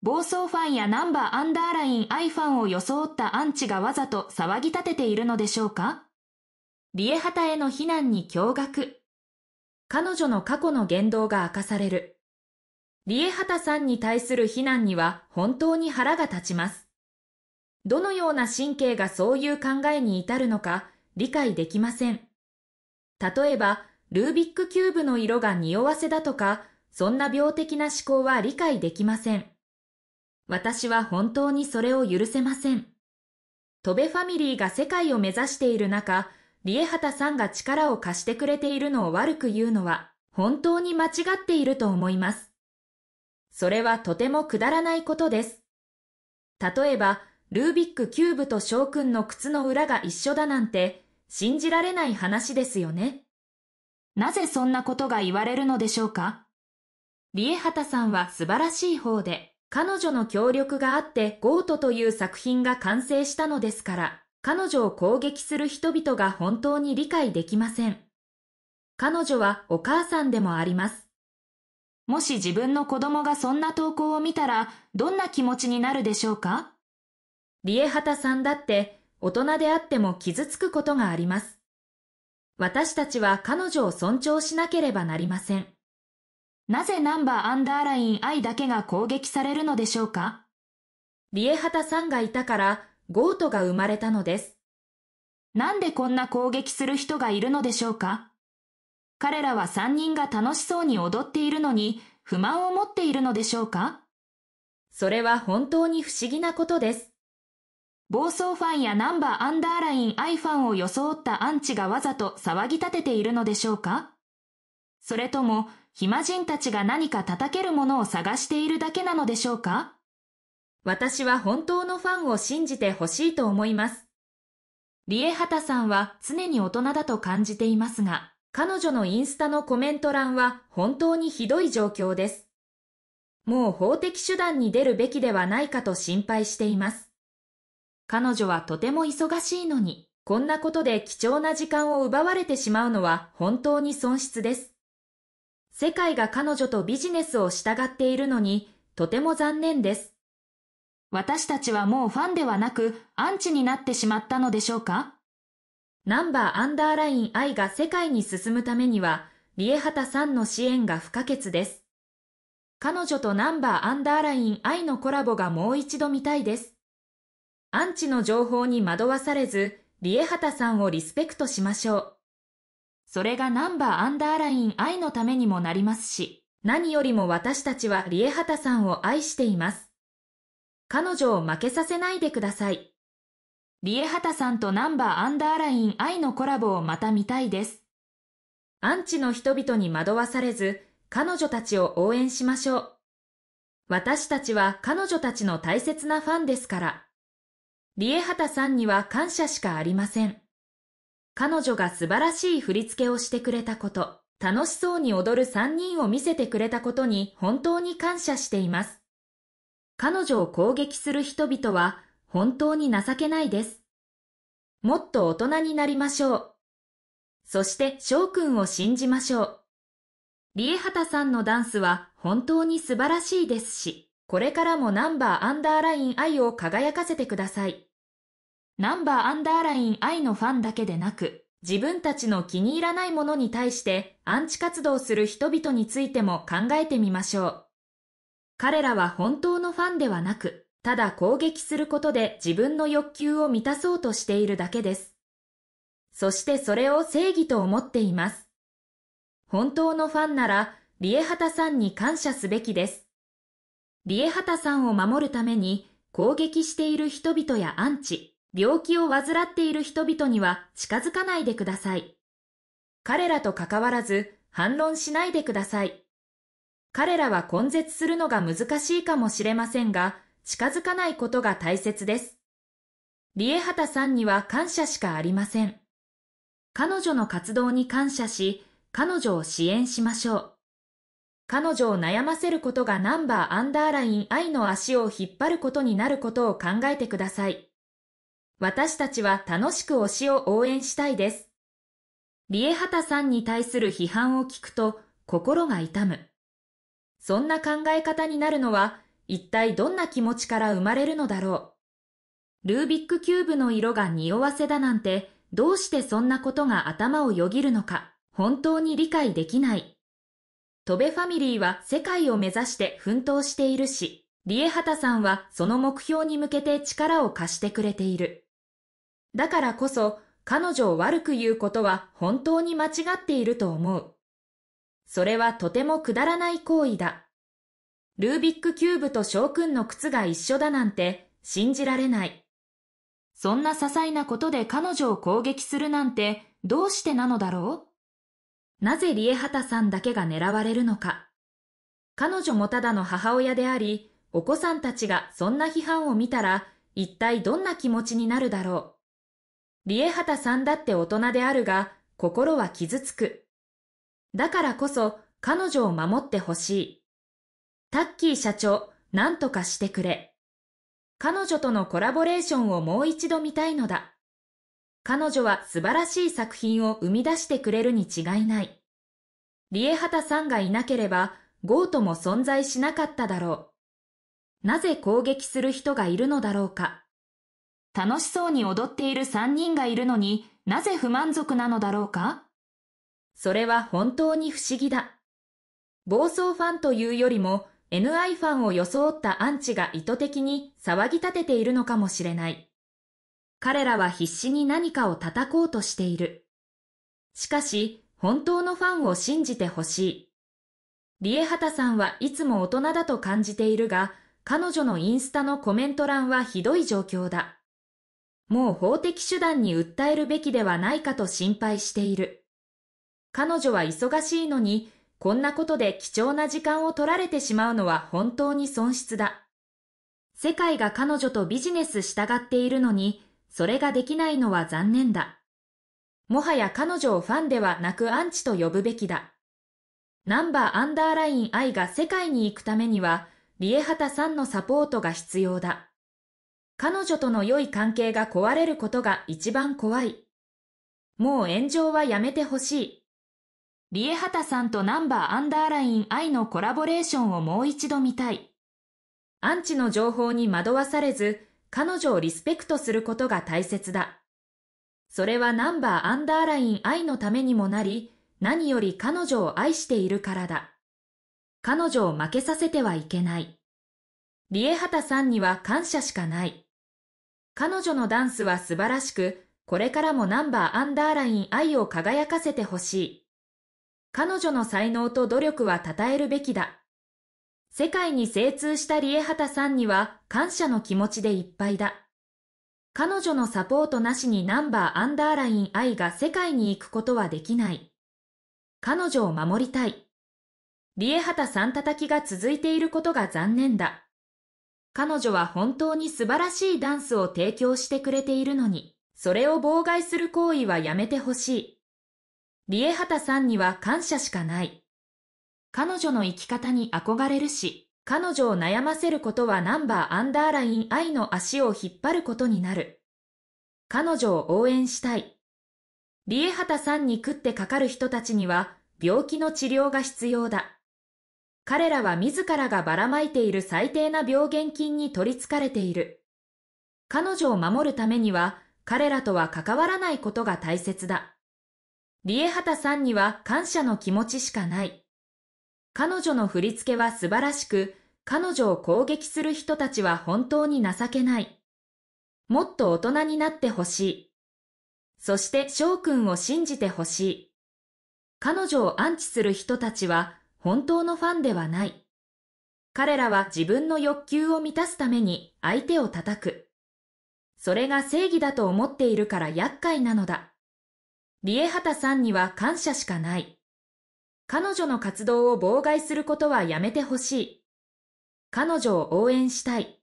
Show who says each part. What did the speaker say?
Speaker 1: 暴走ファンやナンバーアンダーライン I ファンを装ったアンチがわざと騒ぎ立てているのでしょうかリエハタへの非難に驚愕。彼女の過去の言動が明かされる。リエハタさんに対する非難には本当に腹が立ちます。どのような神経がそういう考えに至るのか理解できません。例えば、ルービックキューブの色が匂わせだとか、そんな病的な思考は理解できません。私は本当にそれを許せません。戸部ファミリーが世界を目指している中、リエハタさんが力を貸してくれているのを悪く言うのは、本当に間違っていると思います。それはとてもくだらないことです。例えば、ルービックキューブと翔くんの靴の裏が一緒だなんて、信じられない話ですよね。なぜそんなことが言われるのでしょうかリエハタさんは素晴らしい方で、彼女の協力があってゴートという作品が完成したのですから、彼女を攻撃する人々が本当に理解できません。彼女はお母さんでもあります。もし自分の子供がそんな投稿を見たら、どんな気持ちになるでしょうかリエハタさんだって、大人であっても傷つくことがあります。私たちは彼女を尊重しなければなりません。なぜナンバーアンダーライン I だけが攻撃されるのでしょうかリエハタさんがいたからゴートが生まれたのです。なんでこんな攻撃する人がいるのでしょうか彼らは3人が楽しそうに踊っているのに不満を持っているのでしょうかそれは本当に不思議なことです。暴走ファンやナンバーアンダーライン I ファンを装ったアンチがわざと騒ぎ立てているのでしょうかそれとも暇人たちが何か叩けるものを探しているだけなのでしょうか私は本当のファンを信じてほしいと思います。リエハタさんは常に大人だと感じていますが、彼女のインスタのコメント欄は本当にひどい状況です。もう法的手段に出るべきではないかと心配しています。彼女はとても忙しいのに、こんなことで貴重な時間を奪われてしまうのは本当に損失です。世界が彼女とビジネスを従っているのに、とても残念です。私たちはもうファンではなく、アンチになってしまったのでしょうかナンバーアンダーライン I が世界に進むためには、リエハタさんの支援が不可欠です。彼女とナンバーアンダーライン I のコラボがもう一度見たいです。アンチの情報に惑わされず、リエハタさんをリスペクトしましょう。それがナンバーアンダーライン愛のためにもなりますし、何よりも私たちはリエハタさんを愛しています。彼女を負けさせないでください。リエハタさんとナンバーアンダーライン愛のコラボをまた見たいです。アンチの人々に惑わされず、彼女たちを応援しましょう。私たちは彼女たちの大切なファンですから。リエハタさんには感謝しかありません。彼女が素晴らしい振り付けをしてくれたこと、楽しそうに踊る3人を見せてくれたことに本当に感謝しています。彼女を攻撃する人々は本当に情けないです。もっと大人になりましょう。そして翔くんを信じましょう。リエハタさんのダンスは本当に素晴らしいですし、これからもナンバーアンダーライン愛を輝かせてください。ナンバーアンダーライン I のファンだけでなく、自分たちの気に入らないものに対してアンチ活動する人々についても考えてみましょう。彼らは本当のファンではなく、ただ攻撃することで自分の欲求を満たそうとしているだけです。そしてそれを正義と思っています。本当のファンなら、リエハタさんに感謝すべきです。リエハタさんを守るために攻撃している人々やアンチ、病気を患っている人々には近づかないでください。彼らと関わらず反論しないでください。彼らは根絶するのが難しいかもしれませんが、近づかないことが大切です。リエハタさんには感謝しかありません。彼女の活動に感謝し、彼女を支援しましょう。彼女を悩ませることがナンバーアンダーライン愛の足を引っ張ることになることを考えてください。私たちは楽しく推しを応援したいです。リエハタさんに対する批判を聞くと心が痛む。そんな考え方になるのは一体どんな気持ちから生まれるのだろう。ルービックキューブの色が匂わせだなんてどうしてそんなことが頭をよぎるのか本当に理解できない。トベファミリーは世界を目指して奮闘しているし、リエハタさんはその目標に向けて力を貸してくれている。だからこそ彼女を悪く言うことは本当に間違っていると思う。それはとてもくだらない行為だ。ルービックキューブと翔くんの靴が一緒だなんて信じられない。そんな些細なことで彼女を攻撃するなんてどうしてなのだろうなぜリエハタさんだけが狙われるのか。彼女もただの母親であり、お子さんたちがそんな批判を見たら一体どんな気持ちになるだろう。リエハタさんだって大人であるが、心は傷つく。だからこそ、彼女を守ってほしい。タッキー社長、何とかしてくれ。彼女とのコラボレーションをもう一度見たいのだ。彼女は素晴らしい作品を生み出してくれるに違いない。リエハタさんがいなければ、ゴートも存在しなかっただろう。なぜ攻撃する人がいるのだろうか。楽しそうに踊っている3人がいるのになぜ不満足なのだろうかそれは本当に不思議だ。暴走ファンというよりも NI ファンを装ったアンチが意図的に騒ぎ立てているのかもしれない。彼らは必死に何かを叩こうとしている。しかし、本当のファンを信じてほしい。リエハタさんはいつも大人だと感じているが、彼女のインスタのコメント欄はひどい状況だ。もう法的手段に訴えるべきではないかと心配している。彼女は忙しいのに、こんなことで貴重な時間を取られてしまうのは本当に損失だ。世界が彼女とビジネス従っているのに、それができないのは残念だ。もはや彼女をファンではなくアンチと呼ぶべきだ。ナンバーアンダーライン愛が世界に行くためには、リエハタさんのサポートが必要だ。彼女との良い関係が壊れることが一番怖い。もう炎上はやめてほしい。リエハタさんとナンバーアンダーライン愛のコラボレーションをもう一度見たい。アンチの情報に惑わされず、彼女をリスペクトすることが大切だ。それはナンバーアンダーライン愛のためにもなり、何より彼女を愛しているからだ。彼女を負けさせてはいけない。リエハタさんには感謝しかない。彼女のダンスは素晴らしく、これからもナンバーアンダーライン愛を輝かせてほしい。彼女の才能と努力は称えるべきだ。世界に精通したリエハタさんには感謝の気持ちでいっぱいだ。彼女のサポートなしにナンバーアンダーライン愛が世界に行くことはできない。彼女を守りたい。リエハタさん叩きが続いていることが残念だ。彼女は本当に素晴らしいダンスを提供してくれているのに、それを妨害する行為はやめてほしい。リエハタさんには感謝しかない。彼女の生き方に憧れるし、彼女を悩ませることはナンバーアンダーライン愛の足を引っ張ることになる。彼女を応援したい。リエハタさんに食ってかかる人たちには病気の治療が必要だ。彼らは自らがばらまいている最低な病原菌に取りつかれている。彼女を守るためには、彼らとは関わらないことが大切だ。リエハタさんには感謝の気持ちしかない。彼女の振り付けは素晴らしく、彼女を攻撃する人たちは本当に情けない。もっと大人になってほしい。そして翔くんを信じてほしい。彼女を安置する人たちは本当のファンではない。彼らは自分の欲求を満たすために相手を叩く。それが正義だと思っているから厄介なのだ。リエハタさんには感謝しかない。彼女の活動を妨害することはやめてほしい。彼女を応援したい。